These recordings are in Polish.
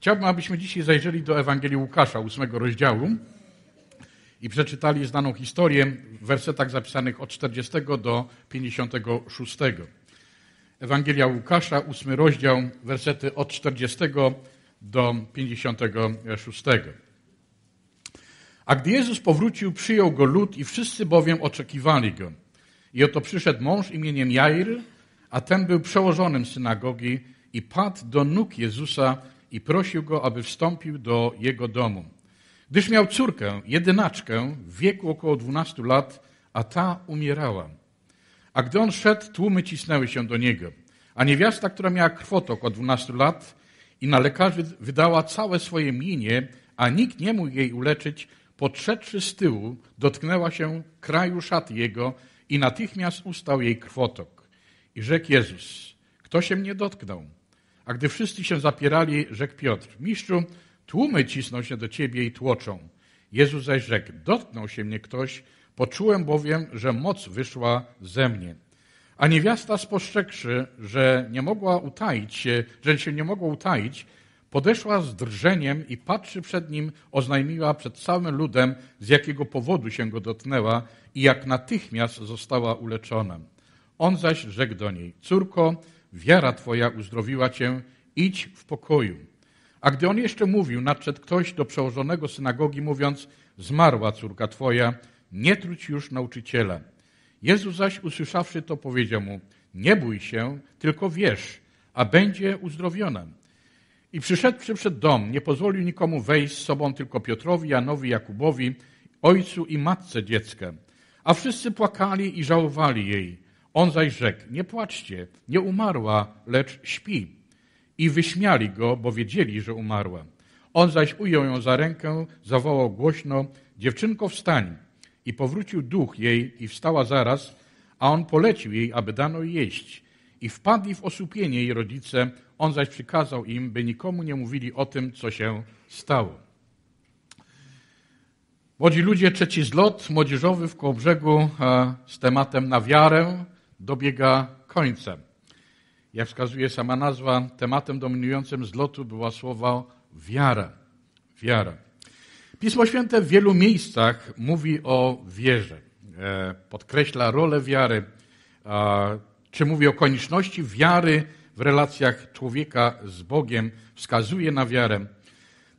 Chciałbym, abyśmy dzisiaj zajrzeli do Ewangelii Łukasza, ósmego rozdziału i przeczytali znaną historię w wersetach zapisanych od 40 do 56. Ewangelia Łukasza, ósmy rozdział, wersety od 40 do 56. A gdy Jezus powrócił, przyjął go lud i wszyscy bowiem oczekiwali go. I oto przyszedł mąż imieniem Jair, a ten był przełożonym synagogi i padł do nóg Jezusa i prosił go, aby wstąpił do jego domu. Gdyż miał córkę, jedynaczkę, w wieku około 12 lat, a ta umierała. A gdy on szedł, tłumy cisnęły się do niego. A niewiasta, która miała krwotok od 12 lat i na lekarzy wydała całe swoje minie, a nikt nie mógł jej uleczyć, podszedłszy z tyłu, dotknęła się kraju szaty jego i natychmiast ustał jej krwotok. I rzekł Jezus, kto się mnie dotknął? A gdy wszyscy się zapierali, rzekł Piotr, mistrzu, tłumy cisną się do ciebie i tłoczą. Jezus zaś rzekł, dotknął się mnie ktoś, poczułem bowiem, że moc wyszła ze mnie. A niewiasta spostrzegszy, że nie mogła utaić się, że się nie mogła utaić, podeszła z drżeniem i patrzy przed nim, oznajmiła przed całym ludem, z jakiego powodu się go dotknęła i jak natychmiast została uleczona. On zaś rzekł do niej, córko, wiara Twoja uzdrowiła Cię, idź w pokoju. A gdy on jeszcze mówił, nadszedł ktoś do przełożonego synagogi, mówiąc, zmarła córka Twoja, nie truć już nauczyciela. Jezus zaś usłyszawszy to powiedział mu, nie bój się, tylko wierz, a będzie uzdrowiona. I przyszedłszy przed dom, nie pozwolił nikomu wejść z sobą, tylko Piotrowi, Janowi, Jakubowi, ojcu i matce dziecka. A wszyscy płakali i żałowali jej. On zaś rzekł, nie płaczcie, nie umarła, lecz śpi. I wyśmiali go, bo wiedzieli, że umarła. On zaś ujął ją za rękę, zawołał głośno, dziewczynko wstań. I powrócił duch jej i wstała zaraz, a on polecił jej, aby dano jeść. I wpadli w osłupienie jej rodzice, on zaś przykazał im, by nikomu nie mówili o tym, co się stało. Młodzi ludzie, trzeci zlot młodzieżowy w Kołobrzegu e, z tematem na wiarę, dobiega końca. Jak wskazuje sama nazwa, tematem dominującym zlotu była słowa wiara. Wiara. Pismo Święte w wielu miejscach mówi o wierze. E, podkreśla rolę wiary, czy mówi o konieczności wiary w relacjach człowieka z Bogiem, wskazuje na wiarę.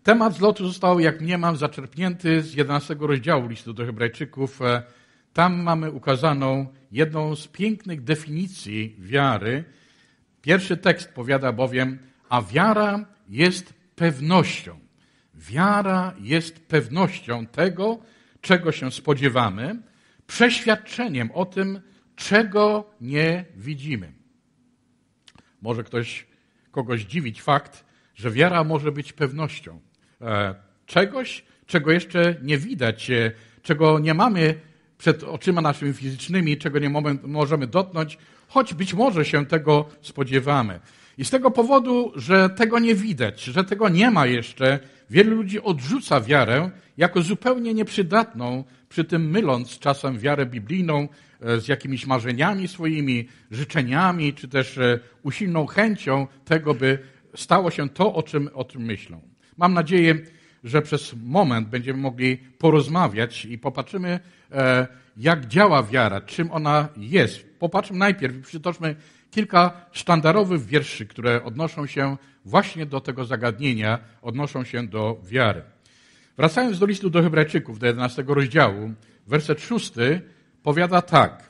Temat zlotu został, jak mniemam, zaczerpnięty z 11 rozdziału listu do Hebrajczyków, e, tam mamy ukazaną jedną z pięknych definicji wiary. Pierwszy tekst powiada bowiem, a wiara jest pewnością. Wiara jest pewnością tego, czego się spodziewamy, przeświadczeniem o tym, czego nie widzimy. Może ktoś, kogoś dziwić fakt, że wiara może być pewnością e, czegoś, czego jeszcze nie widać, e, czego nie mamy przed oczyma naszymi fizycznymi, czego nie możemy dotknąć, choć być może się tego spodziewamy. I z tego powodu, że tego nie widać, że tego nie ma jeszcze, wielu ludzi odrzuca wiarę jako zupełnie nieprzydatną, przy tym myląc czasem wiarę biblijną e, z jakimiś marzeniami swoimi, życzeniami, czy też e, usilną chęcią tego, by stało się to, o czym, o czym myślą. Mam nadzieję, że przez moment będziemy mogli porozmawiać i popatrzymy E, jak działa wiara, czym ona jest. Popatrzmy najpierw i przytoczmy kilka sztandarowych wierszy, które odnoszą się właśnie do tego zagadnienia, odnoszą się do wiary. Wracając do listu do Hebrajczyków, do 11 rozdziału, werset 6 powiada tak.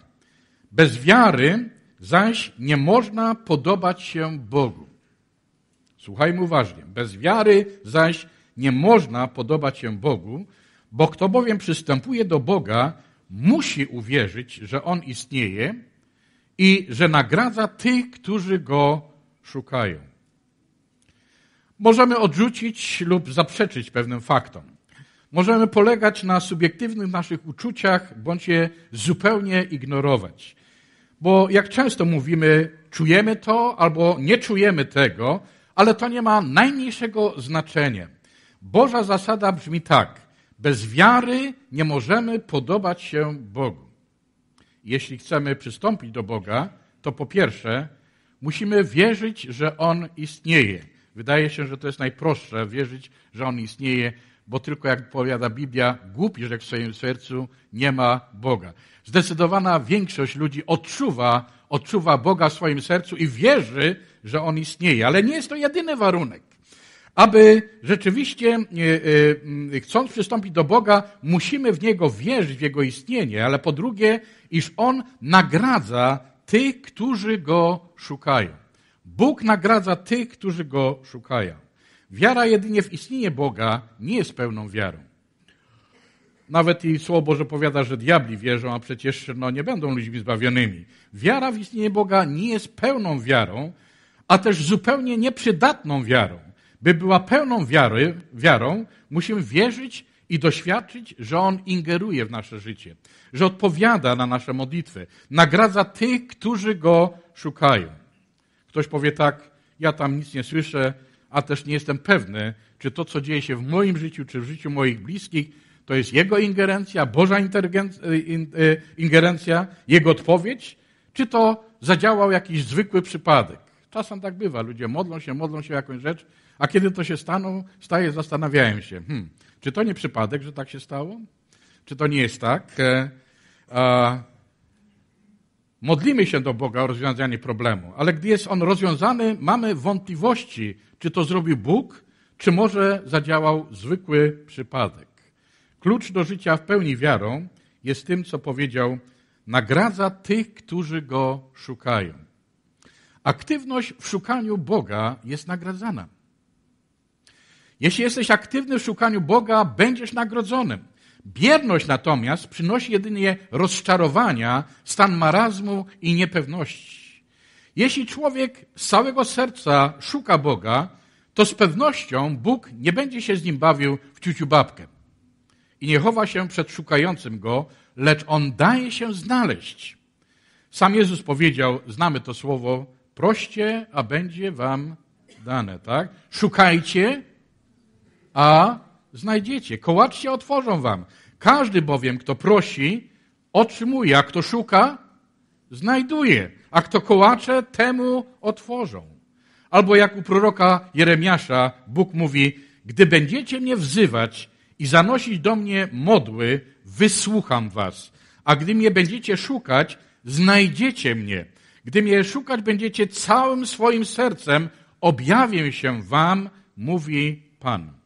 Bez wiary zaś nie można podobać się Bogu. Słuchajmy uważnie. Bez wiary zaś nie można podobać się Bogu, bo kto bowiem przystępuje do Boga, musi uwierzyć, że On istnieje i że nagradza tych, którzy Go szukają. Możemy odrzucić lub zaprzeczyć pewnym faktom. Możemy polegać na subiektywnych naszych uczuciach bądź je zupełnie ignorować. Bo jak często mówimy, czujemy to albo nie czujemy tego, ale to nie ma najmniejszego znaczenia. Boża zasada brzmi tak: bez wiary nie możemy podobać się Bogu. Jeśli chcemy przystąpić do Boga, to po pierwsze musimy wierzyć, że On istnieje. Wydaje się, że to jest najprostsze, wierzyć, że On istnieje, bo tylko jak powiada Biblia, głupi, że w swoim sercu nie ma Boga. Zdecydowana większość ludzi odczuwa, odczuwa Boga w swoim sercu i wierzy, że On istnieje, ale nie jest to jedyny warunek aby rzeczywiście, e, e, chcąc przystąpić do Boga, musimy w Niego wierzyć, w Jego istnienie, ale po drugie, iż On nagradza tych, którzy Go szukają. Bóg nagradza tych, którzy Go szukają. Wiara jedynie w istnienie Boga nie jest pełną wiarą. Nawet i Słowo Boże powiada, że diabli wierzą, a przecież no, nie będą ludźmi zbawionymi. Wiara w istnienie Boga nie jest pełną wiarą, a też zupełnie nieprzydatną wiarą. By była pełną wiary, wiarą, musimy wierzyć i doświadczyć, że On ingeruje w nasze życie, że odpowiada na nasze modlitwy, nagradza tych, którzy Go szukają. Ktoś powie tak, ja tam nic nie słyszę, a też nie jestem pewny, czy to, co dzieje się w moim życiu, czy w życiu moich bliskich, to jest Jego ingerencja, Boża y, y, ingerencja, Jego odpowiedź, czy to zadziałał jakiś zwykły przypadek. Czasem tak bywa, ludzie modlą się, modlą się jakąś rzecz a kiedy to się staną, staje, zastanawiałem się, hmm, czy to nie przypadek, że tak się stało? Czy to nie jest tak? E, modlimy się do Boga o rozwiązanie problemu, ale gdy jest on rozwiązany, mamy wątpliwości, czy to zrobił Bóg, czy może zadziałał zwykły przypadek. Klucz do życia w pełni wiarą jest tym, co powiedział: nagradza tych, którzy go szukają. Aktywność w szukaniu Boga jest nagradzana. Jeśli jesteś aktywny w szukaniu Boga, będziesz nagrodzonym. Bierność natomiast przynosi jedynie rozczarowania, stan marazmu i niepewności. Jeśli człowiek z całego serca szuka Boga, to z pewnością Bóg nie będzie się z nim bawił w ciuciu babkę i nie chowa się przed szukającym go, lecz on daje się znaleźć. Sam Jezus powiedział, znamy to słowo, proście, a będzie wam dane, tak? Szukajcie, a znajdziecie. Kołaczcie, otworzą wam. Każdy bowiem, kto prosi, otrzymuje, a kto szuka, znajduje. A kto kołacze, temu otworzą. Albo jak u proroka Jeremiasza, Bóg mówi, gdy będziecie mnie wzywać i zanosić do mnie modły, wysłucham was. A gdy mnie będziecie szukać, znajdziecie mnie. Gdy mnie szukać będziecie całym swoim sercem, objawię się wam, mówi Pan.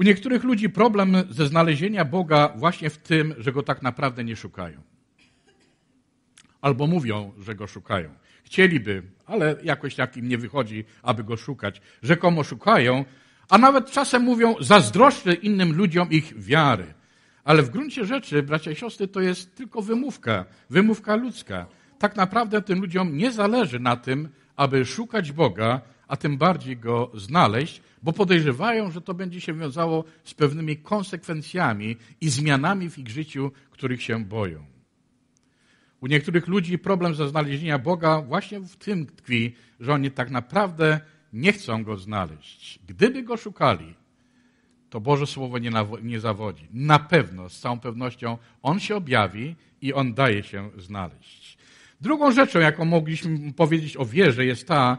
U niektórych ludzi problem ze znalezienia Boga właśnie w tym, że go tak naprawdę nie szukają. Albo mówią, że go szukają. Chcieliby, ale jakoś tak im nie wychodzi, aby go szukać. Rzekomo szukają, a nawet czasem mówią, zazdroszczę innym ludziom ich wiary. Ale w gruncie rzeczy, bracia i siostry, to jest tylko wymówka, wymówka ludzka. Tak naprawdę tym ludziom nie zależy na tym, aby szukać Boga, a tym bardziej go znaleźć, bo podejrzewają, że to będzie się wiązało z pewnymi konsekwencjami i zmianami w ich życiu, których się boją. U niektórych ludzi problem ze znalezienia Boga właśnie w tym tkwi, że oni tak naprawdę nie chcą go znaleźć. Gdyby go szukali, to Boże Słowo nie, nie zawodzi. Na pewno, z całą pewnością, on się objawi i on daje się znaleźć. Drugą rzeczą, jaką mogliśmy powiedzieć o wierze, jest ta,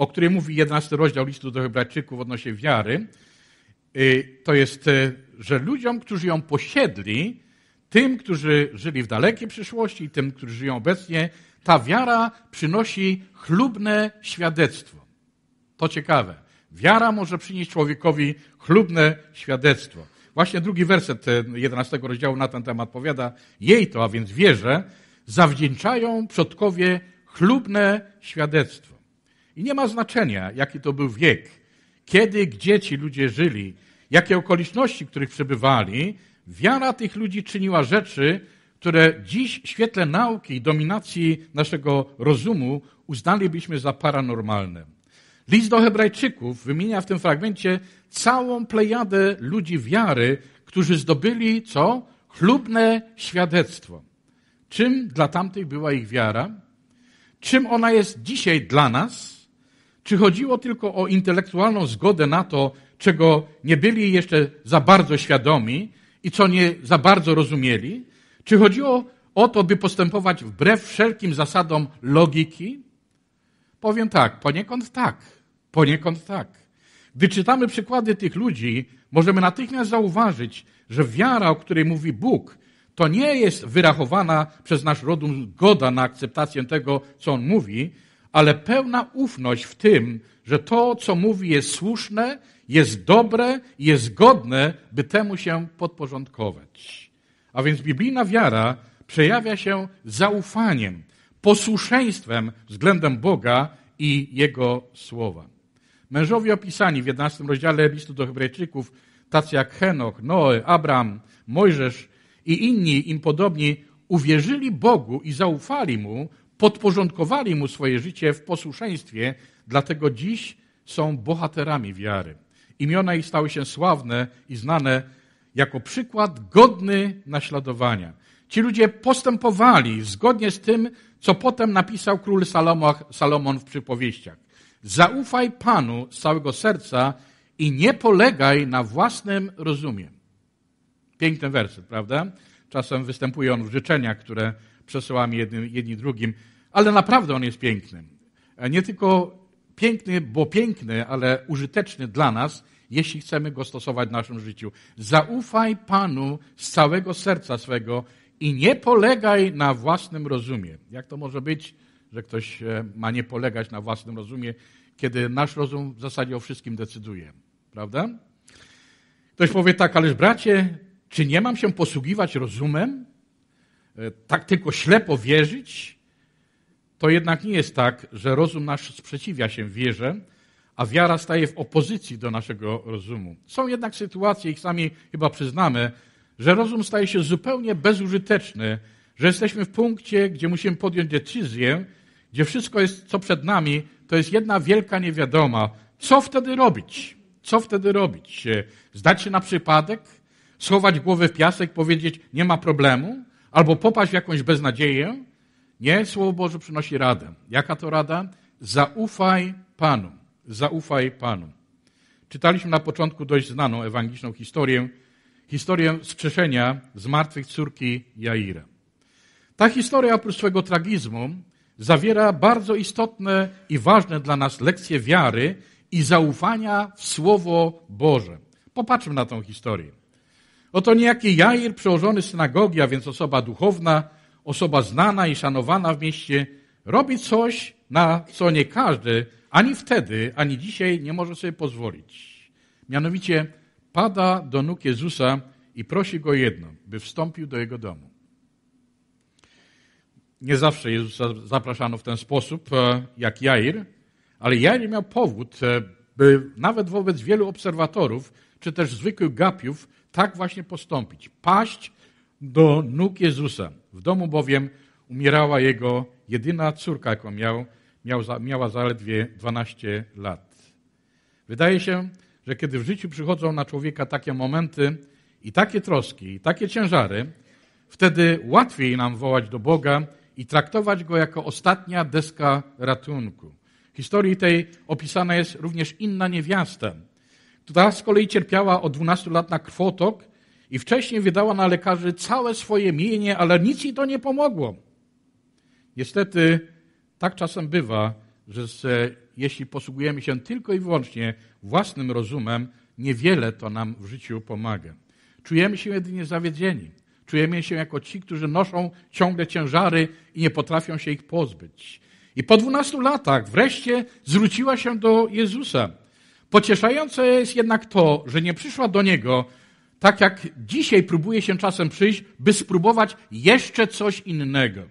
o której mówi 11 rozdział listu do Hebrajczyków odnośnie wiary, y, to jest, y, że ludziom, którzy ją posiedli, tym, którzy żyli w dalekiej przyszłości i tym, którzy żyją obecnie, ta wiara przynosi chlubne świadectwo. To ciekawe. Wiara może przynieść człowiekowi chlubne świadectwo. Właśnie drugi werset 11 y, rozdziału na ten temat powiada, jej to, a więc wierzę, zawdzięczają przodkowie chlubne świadectwo. I nie ma znaczenia, jaki to był wiek, kiedy, gdzie ci ludzie żyli, jakie okoliczności, w których przebywali, wiara tych ludzi czyniła rzeczy, które dziś w świetle nauki i dominacji naszego rozumu uznalibyśmy za paranormalne. List do Hebrajczyków wymienia w tym fragmencie całą plejadę ludzi wiary, którzy zdobyli co? Chlubne świadectwo. Czym dla tamtych była ich wiara? Czym ona jest dzisiaj dla nas? Czy chodziło tylko o intelektualną zgodę na to, czego nie byli jeszcze za bardzo świadomi i co nie za bardzo rozumieli? Czy chodziło o to, by postępować wbrew wszelkim zasadom logiki? Powiem tak, poniekąd tak, poniekąd tak. Gdy czytamy przykłady tych ludzi, możemy natychmiast zauważyć, że wiara, o której mówi Bóg, to nie jest wyrachowana przez nasz rodem zgoda na akceptację tego, co On mówi, ale pełna ufność w tym, że to, co mówi, jest słuszne, jest dobre, jest godne, by temu się podporządkować. A więc biblijna wiara przejawia się zaufaniem, posłuszeństwem względem Boga i Jego słowa. Mężowie opisani w 11 rozdziale listu do Hebrajczyków, tacy jak Henoch, Noe, Abraham, Mojżesz i inni im podobni, uwierzyli Bogu i zaufali Mu, podporządkowali mu swoje życie w posłuszeństwie, dlatego dziś są bohaterami wiary. Imiona ich stały się sławne i znane jako przykład godny naśladowania. Ci ludzie postępowali zgodnie z tym, co potem napisał król Salomon w przypowieściach. Zaufaj Panu z całego serca i nie polegaj na własnym rozumie. Piękny werset, prawda? Czasem występuje on w życzeniach, które przesyłami jednym, jedni drugim, ale naprawdę on jest piękny. E, nie tylko piękny, bo piękny, ale użyteczny dla nas, jeśli chcemy go stosować w naszym życiu. Zaufaj Panu z całego serca swego i nie polegaj na własnym rozumie. Jak to może być, że ktoś e, ma nie polegać na własnym rozumie, kiedy nasz rozum w zasadzie o wszystkim decyduje? Prawda? Ktoś powie tak, ależ bracie, czy nie mam się posługiwać rozumem? E, tak tylko ślepo wierzyć, to jednak nie jest tak, że rozum nasz sprzeciwia się wierze, a wiara staje w opozycji do naszego rozumu. Są jednak sytuacje, ich sami chyba przyznamy, że rozum staje się zupełnie bezużyteczny, że jesteśmy w punkcie, gdzie musimy podjąć decyzję, gdzie wszystko jest, co przed nami, to jest jedna wielka niewiadoma. Co wtedy robić? Co wtedy robić? E, zdać się na przypadek? Schować głowę w piasek, powiedzieć, nie ma problemu? albo popaść w jakąś beznadzieję. Nie, Słowo Boże przynosi radę. Jaka to rada? Zaufaj Panu. Zaufaj Panu. Czytaliśmy na początku dość znaną ewangeliczną historię, historię skrzeszenia z martwych córki Jaira. Ta historia, oprócz swego tragizmu, zawiera bardzo istotne i ważne dla nas lekcje wiary i zaufania w Słowo Boże. Popatrzmy na tą historię. Oto niejaki Jair, przełożony synagogi, a więc osoba duchowna, osoba znana i szanowana w mieście, robi coś, na co nie każdy ani wtedy, ani dzisiaj nie może sobie pozwolić. Mianowicie pada do nóg Jezusa i prosi go jedno, by wstąpił do jego domu. Nie zawsze Jezusa zapraszano w ten sposób, e, jak Jair, ale Jair miał powód, e, by nawet wobec wielu obserwatorów, czy też zwykłych gapiów, tak właśnie postąpić, paść do nóg Jezusa. W domu bowiem umierała jego jedyna córka, jaką miał, miał miała zaledwie 12 lat. Wydaje się, że kiedy w życiu przychodzą na człowieka takie momenty i takie troski, i takie ciężary, wtedy łatwiej nam wołać do Boga i traktować go jako ostatnia deska ratunku. W historii tej opisana jest również inna niewiasta, ta z kolei cierpiała od 12 lat na krwotok i wcześniej wydała na lekarzy całe swoje mienie, ale nic jej to nie pomogło. Niestety tak czasem bywa, że jeśli posługujemy się tylko i wyłącznie własnym rozumem, niewiele to nam w życiu pomaga. Czujemy się jedynie zawiedzeni. Czujemy się jako ci, którzy noszą ciągle ciężary i nie potrafią się ich pozbyć. I po dwunastu latach wreszcie zwróciła się do Jezusa. Pocieszające jest jednak to, że nie przyszła do niego tak jak dzisiaj próbuje się czasem przyjść, by spróbować jeszcze coś innego.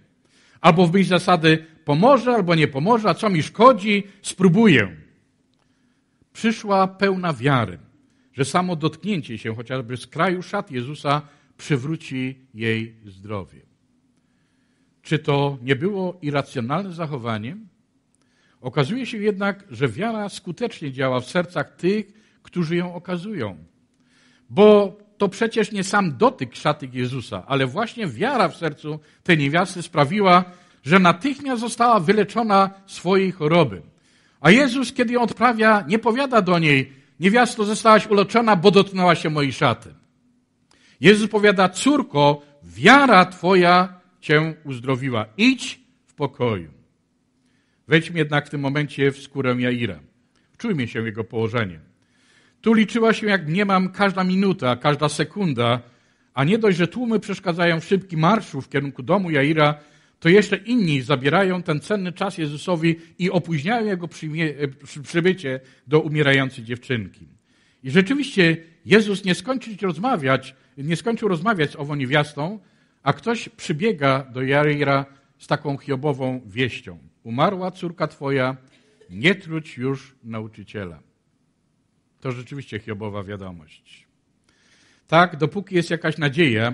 Albo w być zasady pomoże, albo nie pomoże, a co mi szkodzi, spróbuję. Przyszła pełna wiary, że samo dotknięcie się chociażby z kraju szat Jezusa przywróci jej zdrowie. Czy to nie było irracjonalne zachowanie? Okazuje się jednak, że wiara skutecznie działa w sercach tych, którzy ją okazują. Bo to przecież nie sam dotyk szaty Jezusa, ale właśnie wiara w sercu tej niewiasty sprawiła, że natychmiast została wyleczona swojej choroby. A Jezus, kiedy ją odprawia, nie powiada do niej, niewiasto zostałaś uleczona, bo dotknęła się mojej szaty. Jezus powiada, córko, wiara Twoja Cię uzdrowiła. Idź w pokoju. Wejdźmy jednak w tym momencie w skórę Jaira. Czujmy się jego położenie. Tu liczyła się, jak nie mam, każda minuta, każda sekunda, a nie dość, że tłumy przeszkadzają w szybki marszu w kierunku domu Jaira, to jeszcze inni zabierają ten cenny czas Jezusowi i opóźniają jego e, przybycie do umierającej dziewczynki. I rzeczywiście Jezus nie skończył rozmawiać, nie skończył rozmawiać z ową niewiastą, a ktoś przybiega do Jaira z taką chiobową wieścią. Umarła córka twoja, nie truć już nauczyciela. To rzeczywiście Hiobowa wiadomość. Tak, dopóki jest jakaś nadzieja,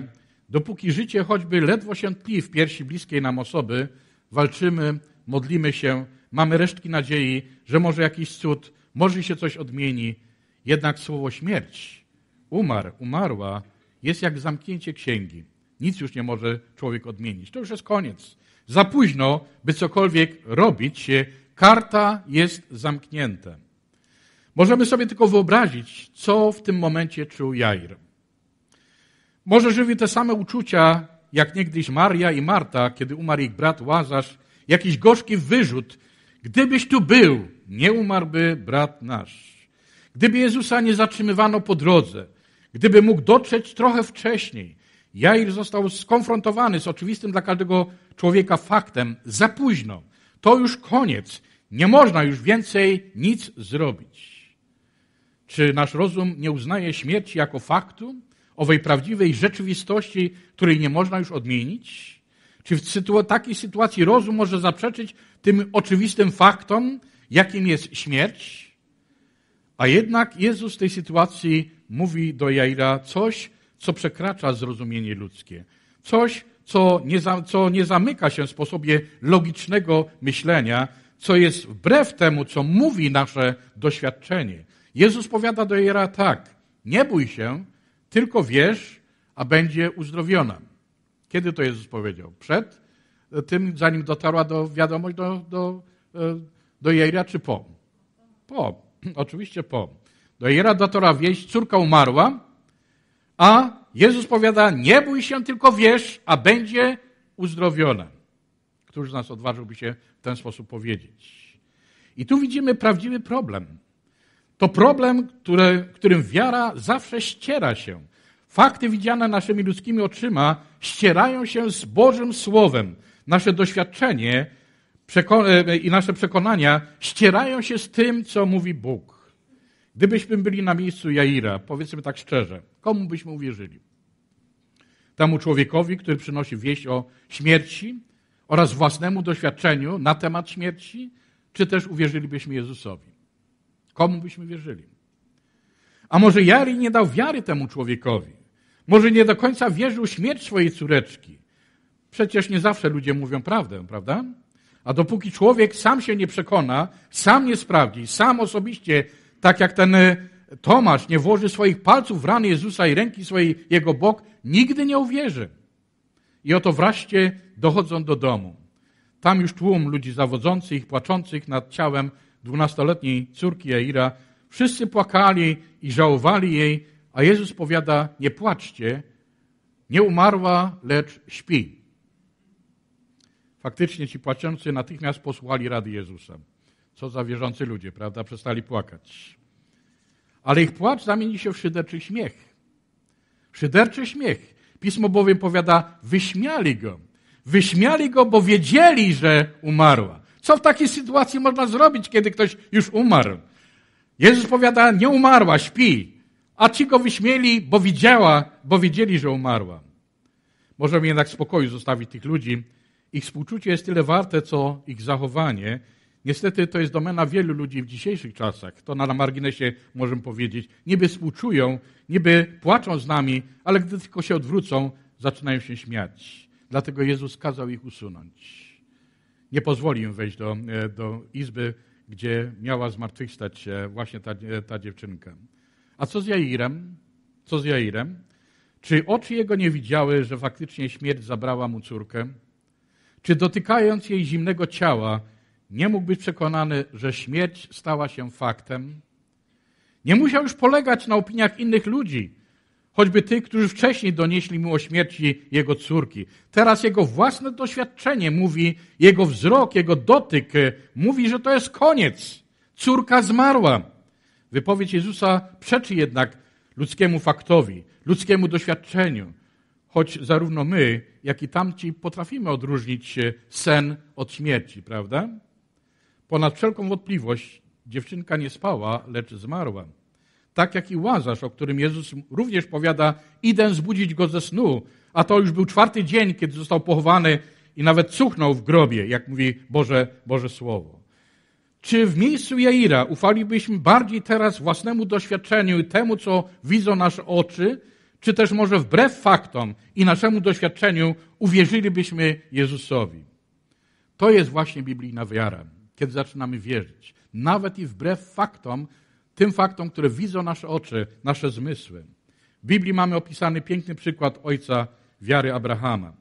dopóki życie choćby ledwo się tli w piersi bliskiej nam osoby, walczymy, modlimy się, mamy resztki nadziei, że może jakiś cud, może się coś odmieni. Jednak słowo śmierć, umarł, umarła, jest jak zamknięcie księgi. Nic już nie może człowiek odmienić. To już jest koniec za późno, by cokolwiek robić. Karta jest zamknięta. Możemy sobie tylko wyobrazić, co w tym momencie czuł Jair. Może żywi te same uczucia, jak niegdyś Maria i Marta, kiedy umarł ich brat Łazarz, jakiś gorzki wyrzut. Gdybyś tu był, nie umarłby brat nasz. Gdyby Jezusa nie zatrzymywano po drodze, gdyby mógł dotrzeć trochę wcześniej, Jair został skonfrontowany z oczywistym dla każdego człowieka faktem za późno. To już koniec. Nie można już więcej nic zrobić. Czy nasz rozum nie uznaje śmierci jako faktu, owej prawdziwej rzeczywistości, której nie można już odmienić? Czy w sytu takiej sytuacji rozum może zaprzeczyć tym oczywistym faktom, jakim jest śmierć? A jednak Jezus w tej sytuacji mówi do Jaira coś, co przekracza zrozumienie ludzkie. Coś, co nie, za, co nie zamyka się w sposobie logicznego myślenia, co jest wbrew temu, co mówi nasze doświadczenie. Jezus powiada do Jera tak, nie bój się, tylko wierz, a będzie uzdrowiona. Kiedy to Jezus powiedział? Przed tym, zanim dotarła do wiadomość do, do, e, do Jera, czy po? Po, oczywiście po. Do Jera dotarła wieść, córka umarła, a Jezus powiada, nie bój się, tylko wierz, a będzie uzdrowiona. Któż z nas odważyłby się w ten sposób powiedzieć? I tu widzimy prawdziwy problem. To problem, który, którym wiara zawsze ściera się. Fakty widziane naszymi ludzkimi oczyma ścierają się z Bożym Słowem. Nasze doświadczenie e, i nasze przekonania ścierają się z tym, co mówi Bóg. Gdybyśmy byli na miejscu Jaira, powiedzmy tak szczerze, Komu byśmy uwierzyli? Temu człowiekowi, który przynosi wieść o śmierci oraz własnemu doświadczeniu na temat śmierci, czy też uwierzylibyśmy Jezusowi? Komu byśmy wierzyli? A może Jari nie dał wiary temu człowiekowi? Może nie do końca wierzył śmierć swojej córeczki? Przecież nie zawsze ludzie mówią prawdę, prawda? A dopóki człowiek sam się nie przekona, sam nie sprawdzi, sam osobiście, tak jak ten e, Tomasz nie włoży swoich palców w rany Jezusa i ręki swojej jego bok, nigdy nie uwierzy. I oto wreszcie dochodzą do domu. Tam już tłum ludzi zawodzących, płaczących nad ciałem dwunastoletniej córki Jaira. Wszyscy płakali i żałowali jej, a Jezus powiada, nie płaczcie, nie umarła, lecz śpi. Faktycznie ci płaczący natychmiast posłali rady Jezusa. Co za wierzący ludzie, prawda? Przestali płakać ale ich płacz zamieni się w szyderczy śmiech. Szyderczy śmiech. Pismo bowiem powiada, wyśmiali go. Wyśmiali go, bo wiedzieli, że umarła. Co w takiej sytuacji można zrobić, kiedy ktoś już umarł? Jezus powiada, nie umarła, śpi. A ci go wyśmieli, bo widziała, bo wiedzieli, że umarła. Możemy jednak w spokoju zostawić tych ludzi. Ich współczucie jest tyle warte, co ich zachowanie, Niestety to jest domena wielu ludzi w dzisiejszych czasach. To na marginesie możemy powiedzieć. Niby współczują, niby płaczą z nami, ale gdy tylko się odwrócą, zaczynają się śmiać. Dlatego Jezus kazał ich usunąć. Nie pozwolił im wejść do, e, do izby, gdzie miała zmartwychwstać się właśnie ta, e, ta dziewczynka. A co z Jairem? Co z Jairem? Czy oczy jego nie widziały, że faktycznie śmierć zabrała mu córkę? Czy dotykając jej zimnego ciała, nie mógł być przekonany, że śmierć stała się faktem. Nie musiał już polegać na opiniach innych ludzi, choćby tych, którzy wcześniej donieśli mu o śmierci jego córki. Teraz jego własne doświadczenie mówi, jego wzrok, jego dotyk e, mówi, że to jest koniec. Córka zmarła. Wypowiedź Jezusa przeczy jednak ludzkiemu faktowi, ludzkiemu doświadczeniu, choć zarówno my, jak i tamci potrafimy odróżnić e, sen od śmierci, prawda? Ponad wszelką wątpliwość dziewczynka nie spała, lecz zmarła. Tak jak i Łazarz, o którym Jezus również powiada, idę zbudzić go ze snu, a to już był czwarty dzień, kiedy został pochowany i nawet cuchnął w grobie, jak mówi Boże, Boże Słowo. Czy w miejscu Jaira ufalibyśmy bardziej teraz własnemu doświadczeniu i temu, co widzą nasze oczy, czy też może wbrew faktom i naszemu doświadczeniu uwierzylibyśmy Jezusowi? To jest właśnie biblijna wiara kiedy zaczynamy wierzyć. Nawet i wbrew faktom, tym faktom, które widzą nasze oczy, nasze zmysły. W Biblii mamy opisany piękny przykład ojca wiary Abrahama.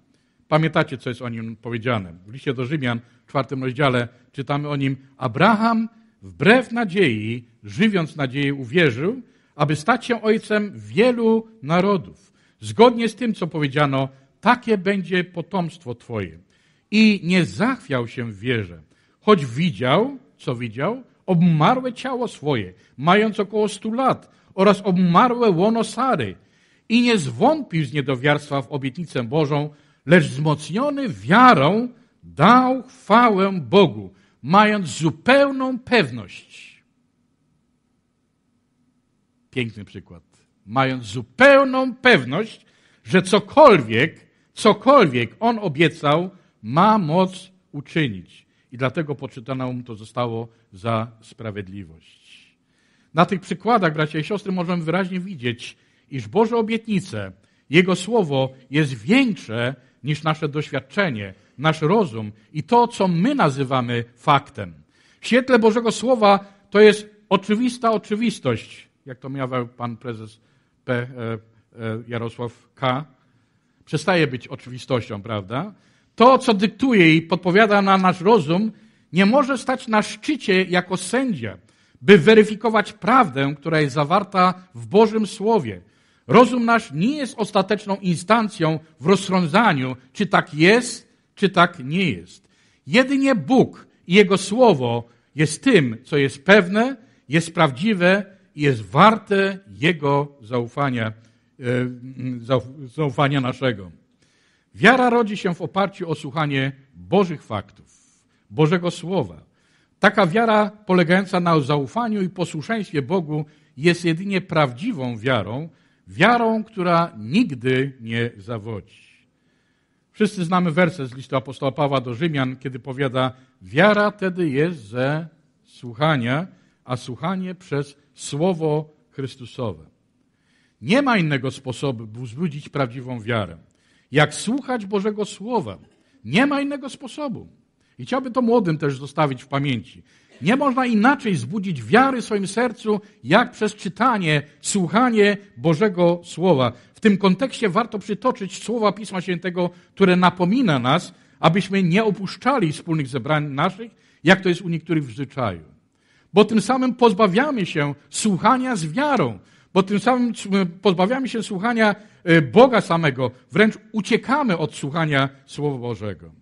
Pamiętacie, co jest o nim powiedziane. W liście do Rzymian, w czwartym rozdziale, czytamy o nim: Abraham wbrew nadziei, żywiąc nadzieję, uwierzył, aby stać się ojcem wielu narodów. Zgodnie z tym, co powiedziano, takie będzie potomstwo Twoje. I nie zachwiał się w wierze, choć widział, co widział, obmarłe ciało swoje, mając około stu lat, oraz obmarłe łono Sary. I nie zwątpił z niedowiarstwa w obietnicę Bożą, lecz wzmocniony wiarą dał chwałę Bogu, mając zupełną pewność. Piękny przykład. Mając zupełną pewność, że cokolwiek, cokolwiek on obiecał, ma moc uczynić i dlatego poczytane mu to zostało za sprawiedliwość. Na tych przykładach, bracia i siostry, możemy wyraźnie widzieć, iż Boże obietnice, Jego Słowo jest większe niż nasze doświadczenie, nasz rozum i to, co my nazywamy faktem. W świetle Bożego Słowa to jest oczywista oczywistość, jak to miał pan prezes P. E, e, Jarosław K. Przestaje być oczywistością, prawda? to, co dyktuje i podpowiada na nasz rozum, nie może stać na szczycie jako sędzia, by weryfikować prawdę, która jest zawarta w Bożym Słowie. Rozum nasz nie jest ostateczną instancją w rozsądzaniu, czy tak jest, czy tak nie jest. Jedynie Bóg i Jego Słowo jest tym, co jest pewne, jest prawdziwe i jest warte Jego zaufania, e, zaufania naszego. Wiara rodzi się w oparciu o słuchanie Bożych faktów, Bożego Słowa. Taka wiara polegająca na zaufaniu i posłuszeństwie Bogu jest jedynie prawdziwą wiarą, wiarą, która nigdy nie zawodzi. Wszyscy znamy werset z listu apostoła Pawła do Rzymian, kiedy powiada: Wiara tedy jest ze słuchania, a słuchanie przez słowo Chrystusowe. Nie ma innego sposobu, by wzbudzić prawdziwą wiarę jak słuchać Bożego Słowa. Nie ma innego sposobu. I chciałbym to młodym też zostawić w pamięci. Nie można inaczej zbudzić wiary w swoim sercu, jak przez czytanie, słuchanie Bożego Słowa. W tym kontekście warto przytoczyć słowa Pisma Świętego, które napomina nas, abyśmy nie opuszczali wspólnych zebrań naszych, jak to jest u niektórych w zwyczaju. Bo tym samym pozbawiamy się słuchania z wiarą, bo tym samym pozbawiamy się słuchania e, Boga samego, wręcz uciekamy od słuchania Słowa Bożego.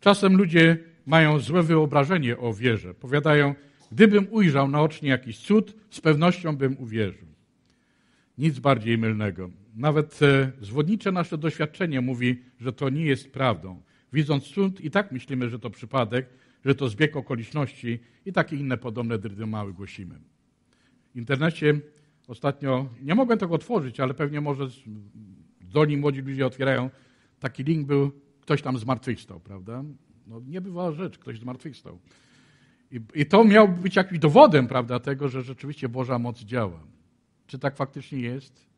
Czasem ludzie mają złe wyobrażenie o wierze. Powiadają, gdybym ujrzał naocznie jakiś cud, z pewnością bym uwierzył. Nic bardziej mylnego. Nawet e, zwodnicze nasze doświadczenie mówi, że to nie jest prawdą. Widząc cud, i tak myślimy, że to przypadek, że to zbieg okoliczności i takie inne podobne drydy mały głosimy. W internecie Ostatnio, nie mogłem tego otworzyć, ale pewnie może zdolni młodzi ludzie otwierają. Taki link był, ktoś tam zmartwychwstał, prawda? No niebywała rzecz, ktoś zmartwychwstał. I, I to miał być jakimś dowodem, prawda, tego, że rzeczywiście Boża moc działa. Czy tak faktycznie jest?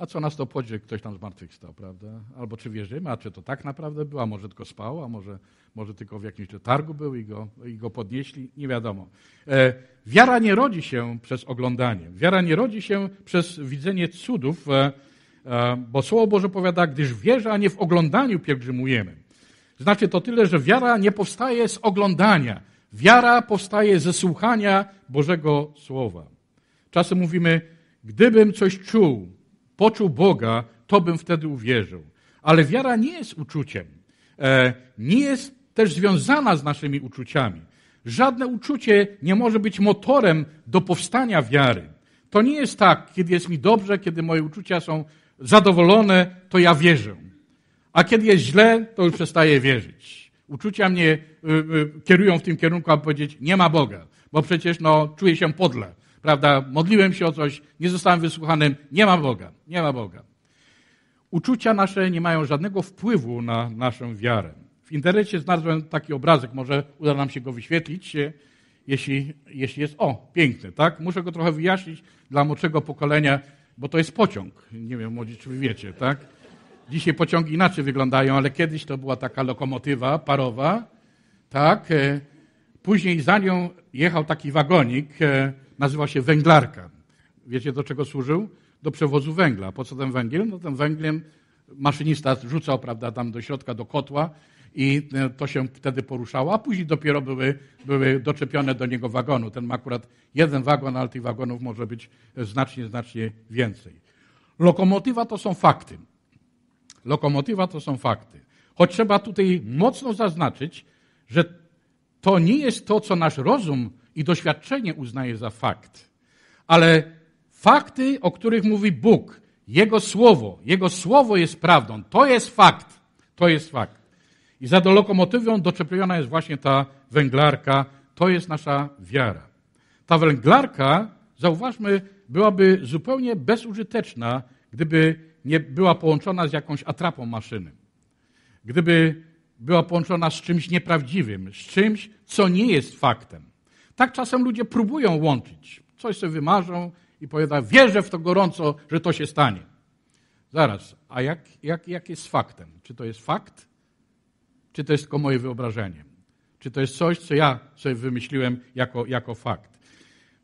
A co nas to obchodzi, ktoś tam zmartwychwstał, prawda? Albo czy wierzymy, a czy to tak naprawdę było, a może tylko spał, a może, może tylko w jakimś targu był i go, i go podnieśli, nie wiadomo. E, wiara nie rodzi się przez oglądanie. Wiara nie rodzi się przez widzenie cudów, e, e, bo Słowo Boże powiada, gdyż wierzę, a nie w oglądaniu pielgrzymujemy. Znaczy to tyle, że wiara nie powstaje z oglądania. Wiara powstaje ze słuchania Bożego Słowa. Czasem mówimy, gdybym coś czuł, poczuł Boga, to bym wtedy uwierzył. Ale wiara nie jest uczuciem. E, nie jest też związana z naszymi uczuciami. Żadne uczucie nie może być motorem do powstania wiary. To nie jest tak, kiedy jest mi dobrze, kiedy moje uczucia są zadowolone, to ja wierzę. A kiedy jest źle, to już przestaję wierzyć. Uczucia mnie y, y, kierują w tym kierunku, aby powiedzieć, nie ma Boga, bo przecież no, czuję się podle prawda, modliłem się o coś, nie zostałem wysłuchanym, nie ma Boga, nie ma Boga. Uczucia nasze nie mają żadnego wpływu na naszą wiarę. W internecie znalazłem taki obrazek, może uda nam się go wyświetlić, jeśli, jeśli jest, o, piękny, tak? Muszę go trochę wyjaśnić dla młodszego pokolenia, bo to jest pociąg. Nie wiem, młodzi, czy wy wiecie, tak? Dzisiaj pociągi inaczej wyglądają, ale kiedyś to była taka lokomotywa parowa, tak? E, później za nią jechał taki wagonik, e, nazywa się węglarka. Wiecie, do czego służył? Do przewozu węgla. Po co ten węgiel? No ten węglem maszynista rzucał, prawda, tam do środka, do kotła i e, to się wtedy poruszało, a później dopiero były, były doczepione do niego wagonu. Ten ma akurat jeden wagon, ale tych wagonów może być znacznie, znacznie więcej. Lokomotywa to są fakty. Lokomotywa to są fakty. Choć trzeba tutaj mocno zaznaczyć, że to nie jest to, co nasz rozum i doświadczenie uznaje za fakt. Ale fakty, o których mówi Bóg, Jego Słowo, Jego Słowo jest prawdą. To jest fakt. To jest fakt. I za do lokomotywą doczepiona jest właśnie ta węglarka. To jest nasza wiara. Ta węglarka, zauważmy, byłaby zupełnie bezużyteczna, gdyby nie była połączona z jakąś atrapą maszyny. Gdyby była połączona z czymś nieprawdziwym, z czymś, co nie jest faktem. Tak czasem ludzie próbują łączyć. Coś sobie wymarzą i powiedzą, wierzę w to gorąco, że to się stanie. Zaraz, a jak, jak, jak jest faktem? Czy to jest fakt? Czy to jest tylko moje wyobrażenie? Czy to jest coś, co ja sobie wymyśliłem jako, jako fakt?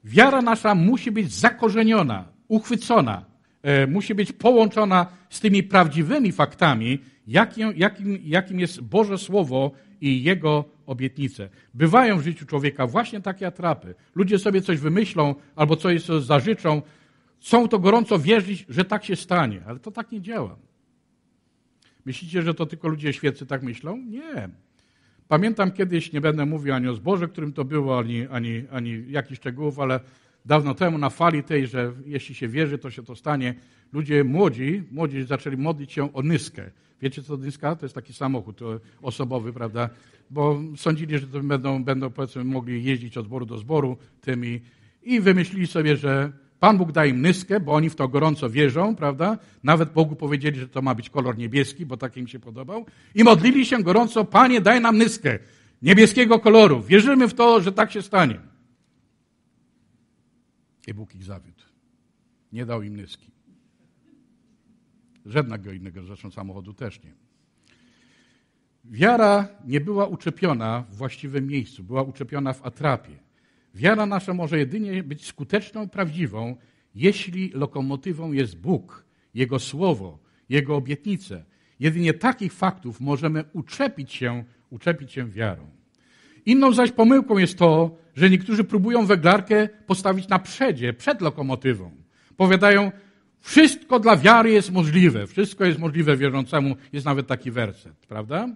Wiara nasza musi być zakorzeniona, uchwycona, e, musi być połączona z tymi prawdziwymi faktami, jakim, jakim, jakim jest Boże Słowo i Jego obietnice. Bywają w życiu człowieka właśnie takie atrapy. Ludzie sobie coś wymyślą albo coś zażyczą. Chcą to gorąco wierzyć, że tak się stanie, ale to tak nie działa. Myślicie, że to tylko ludzie świecy tak myślą? Nie. Pamiętam kiedyś, nie będę mówił ani o zboże, którym to było, ani, ani, ani jakichś szczegółów, ale dawno temu na fali tej, że jeśli się wierzy, to się to stanie, ludzie młodzi, młodzi zaczęli modlić się o nyskę. Wiecie co nyska? To jest taki samochód e, osobowy, prawda? Bo sądzili, że to będą, będą powiedzmy mogli jeździć od zboru do zboru tymi i wymyślili sobie, że Pan Bóg da im nyskę, bo oni w to gorąco wierzą, prawda? Nawet Bogu powiedzieli, że to ma być kolor niebieski, bo tak im się podobał. I modlili się gorąco, Panie, daj nam nyskę niebieskiego koloru. Wierzymy w to, że tak się stanie. I Bóg ich zawiódł. Nie dał im nyski. Żadnego innego zresztą samochodu też nie. Wiara nie była uczepiona w właściwym miejscu, była uczepiona w atrapie. Wiara nasza może jedynie być skuteczną prawdziwą, jeśli lokomotywą jest Bóg, Jego słowo, Jego obietnice. Jedynie takich faktów możemy uczepić się, uczepić się wiarą. Inną zaś pomyłką jest to, że niektórzy próbują weglarkę postawić na przedzie, przed lokomotywą. Powiadają, wszystko dla wiary jest możliwe, wszystko jest możliwe wierzącemu, jest nawet taki werset, prawda?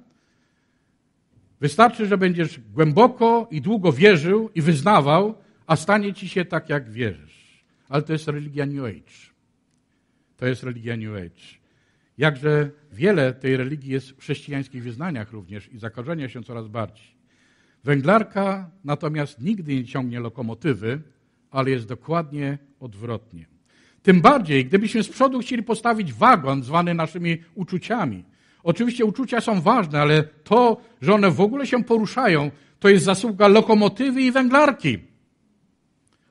Wystarczy, że będziesz głęboko i długo wierzył i wyznawał, a stanie ci się tak, jak wierzysz. Ale to jest religia New Age. To jest religia New Age. Jakże wiele tej religii jest w chrześcijańskich wyznaniach również i zakorzenia się coraz bardziej. Węglarka natomiast nigdy nie ciągnie lokomotywy, ale jest dokładnie odwrotnie. Tym bardziej, gdybyśmy z przodu chcieli postawić wagon zwany naszymi uczuciami. Oczywiście uczucia są ważne, ale to, że one w ogóle się poruszają, to jest zasługa lokomotywy i węglarki.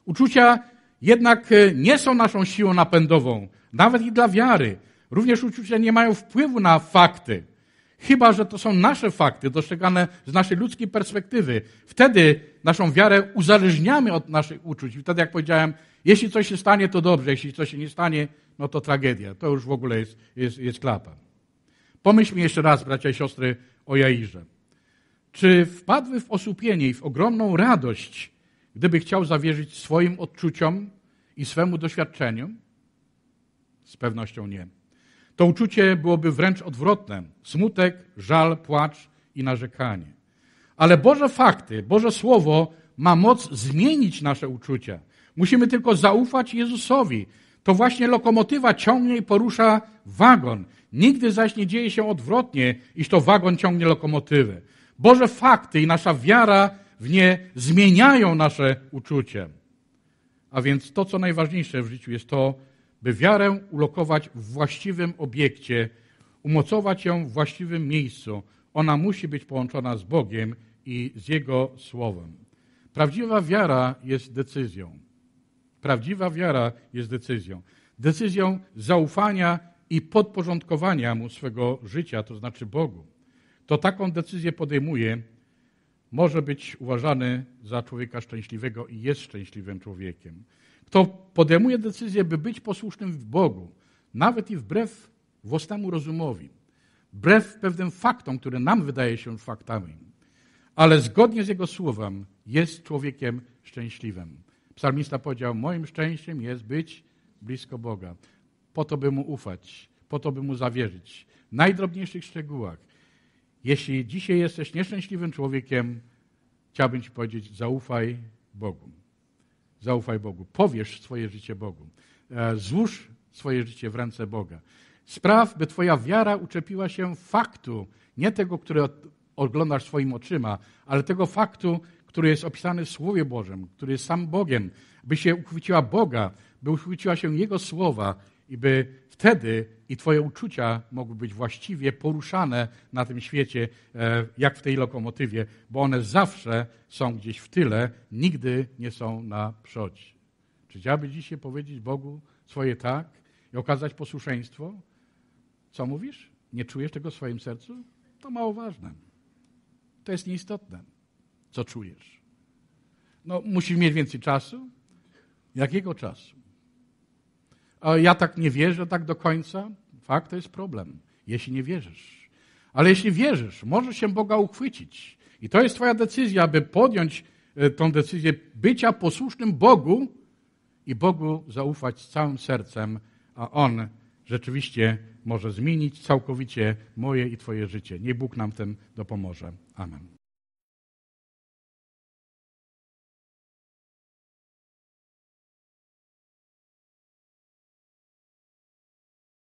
Uczucia jednak e, nie są naszą siłą napędową, nawet i dla wiary. Również uczucia nie mają wpływu na fakty. Chyba, że to są nasze fakty, dostrzegane z naszej ludzkiej perspektywy. Wtedy naszą wiarę uzależniamy od naszych uczuć. I wtedy, jak powiedziałem, jeśli coś się stanie, to dobrze, jeśli coś się nie stanie, no to tragedia. To już w ogóle jest, jest, jest klapa. Pomyślmy jeszcze raz, bracia i siostry, o Jairze. Czy wpadły w osłupienie i w ogromną radość, gdyby chciał zawierzyć swoim odczuciom i swemu doświadczeniu? Z pewnością nie. To uczucie byłoby wręcz odwrotne: smutek, żal, płacz i narzekanie. Ale Boże fakty, Boże Słowo ma moc zmienić nasze uczucia. Musimy tylko zaufać Jezusowi. To właśnie lokomotywa ciągnie i porusza wagon. Nigdy zaś nie dzieje się odwrotnie, iż to wagon ciągnie lokomotywę. Boże fakty i nasza wiara w nie zmieniają nasze uczucie. A więc to, co najważniejsze w życiu, jest to, by wiarę ulokować w właściwym obiekcie, umocować ją w właściwym miejscu. Ona musi być połączona z Bogiem i z Jego Słowem. Prawdziwa wiara jest decyzją. Prawdziwa wiara jest decyzją. Decyzją zaufania i podporządkowania mu swego życia, to znaczy Bogu. To taką decyzję podejmuje, może być uważany za człowieka szczęśliwego i jest szczęśliwym człowiekiem. Kto podejmuje decyzję, by być posłusznym w Bogu, nawet i wbrew własnemu rozumowi, wbrew pewnym faktom, które nam wydaje się faktami, ale zgodnie z Jego słowem jest człowiekiem szczęśliwym. Psalmista powiedział, moim szczęściem jest być blisko Boga. Po to, by Mu ufać, po to, by Mu zawierzyć. W najdrobniejszych szczegółach. Jeśli dzisiaj jesteś nieszczęśliwym człowiekiem, chciałbym Ci powiedzieć, zaufaj Bogu. Zaufaj Bogu. Powierz swoje życie Bogu. E, złóż swoje życie w ręce Boga. Spraw, by Twoja wiara uczepiła się faktu, nie tego, który oglądasz swoim oczyma, ale tego faktu, który jest opisany w Słowie Bożym, który jest sam Bogiem, by się uchwyciła Boga, by uchwyciła się Jego słowa i by wtedy i Twoje uczucia mogły być właściwie poruszane na tym świecie, e, jak w tej lokomotywie, bo one zawsze są gdzieś w tyle, nigdy nie są na przodzie. Czy chciałbyś dzisiaj powiedzieć Bogu swoje tak i okazać posłuszeństwo? Co mówisz? Nie czujesz tego w swoim sercu? To mało ważne. To jest nieistotne, co czujesz. No, musisz mieć więcej czasu. Jakiego czasu? ja tak nie wierzę tak do końca. Fakt, to jest problem, jeśli nie wierzysz. Ale jeśli wierzysz, możesz się Boga uchwycić. I to jest Twoja decyzja, aby podjąć e, tą decyzję bycia posłusznym Bogu i Bogu zaufać z całym sercem, a On rzeczywiście może zmienić całkowicie moje i Twoje życie. Niech Bóg nam w tym dopomoże. Amen.